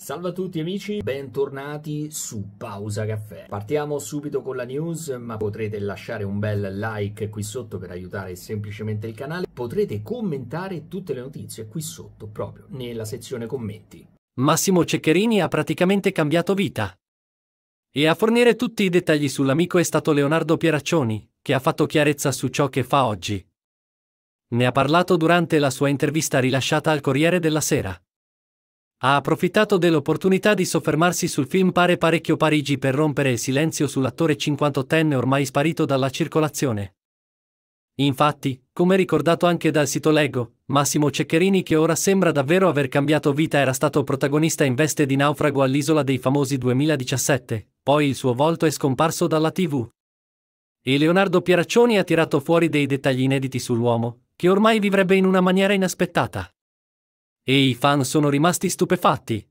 Salve a tutti amici, bentornati su Pausa Caffè. Partiamo subito con la news, ma potrete lasciare un bel like qui sotto per aiutare semplicemente il canale. Potrete commentare tutte le notizie qui sotto, proprio nella sezione commenti. Massimo Ceccherini ha praticamente cambiato vita. E a fornire tutti i dettagli sull'amico è stato Leonardo Pieraccioni, che ha fatto chiarezza su ciò che fa oggi. Ne ha parlato durante la sua intervista rilasciata al Corriere della Sera ha approfittato dell'opportunità di soffermarsi sul film Pare parecchio Parigi per rompere il silenzio sull'attore 58enne ormai sparito dalla circolazione. Infatti, come ricordato anche dal sito Leggo, Massimo Ceccherini che ora sembra davvero aver cambiato vita era stato protagonista in veste di naufrago all'isola dei famosi 2017, poi il suo volto è scomparso dalla tv. E Leonardo Pieraccioni ha tirato fuori dei dettagli inediti sull'uomo, che ormai vivrebbe in una maniera inaspettata. E i fan sono rimasti stupefatti.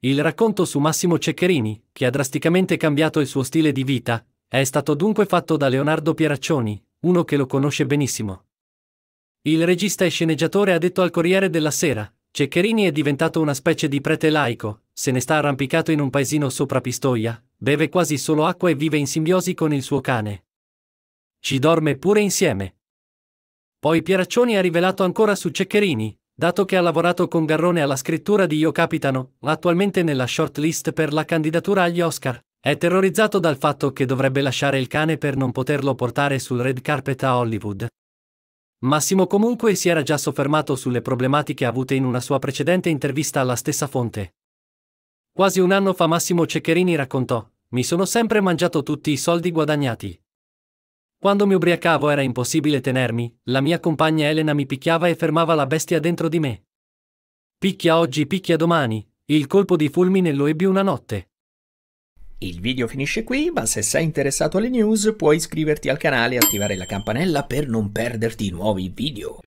Il racconto su Massimo Ceccherini, che ha drasticamente cambiato il suo stile di vita, è stato dunque fatto da Leonardo Pieraccioni, uno che lo conosce benissimo. Il regista e sceneggiatore ha detto al Corriere della Sera, Ceccherini è diventato una specie di prete laico, se ne sta arrampicato in un paesino sopra Pistoia, beve quasi solo acqua e vive in simbiosi con il suo cane. Ci dorme pure insieme. Poi Pieraccioni ha rivelato ancora su Ceccherini, dato che ha lavorato con Garrone alla scrittura di Io Capitano, attualmente nella shortlist per la candidatura agli Oscar. È terrorizzato dal fatto che dovrebbe lasciare il cane per non poterlo portare sul red carpet a Hollywood. Massimo comunque si era già soffermato sulle problematiche avute in una sua precedente intervista alla stessa fonte. Quasi un anno fa Massimo Ceccherini raccontò, mi sono sempre mangiato tutti i soldi guadagnati. Quando mi ubriacavo era impossibile tenermi, la mia compagna Elena mi picchiava e fermava la bestia dentro di me. Picchia oggi, picchia domani, il colpo di fulmine lo ebbi una notte. Il video finisce qui, ma se sei interessato alle news puoi iscriverti al canale e attivare la campanella per non perderti nuovi video.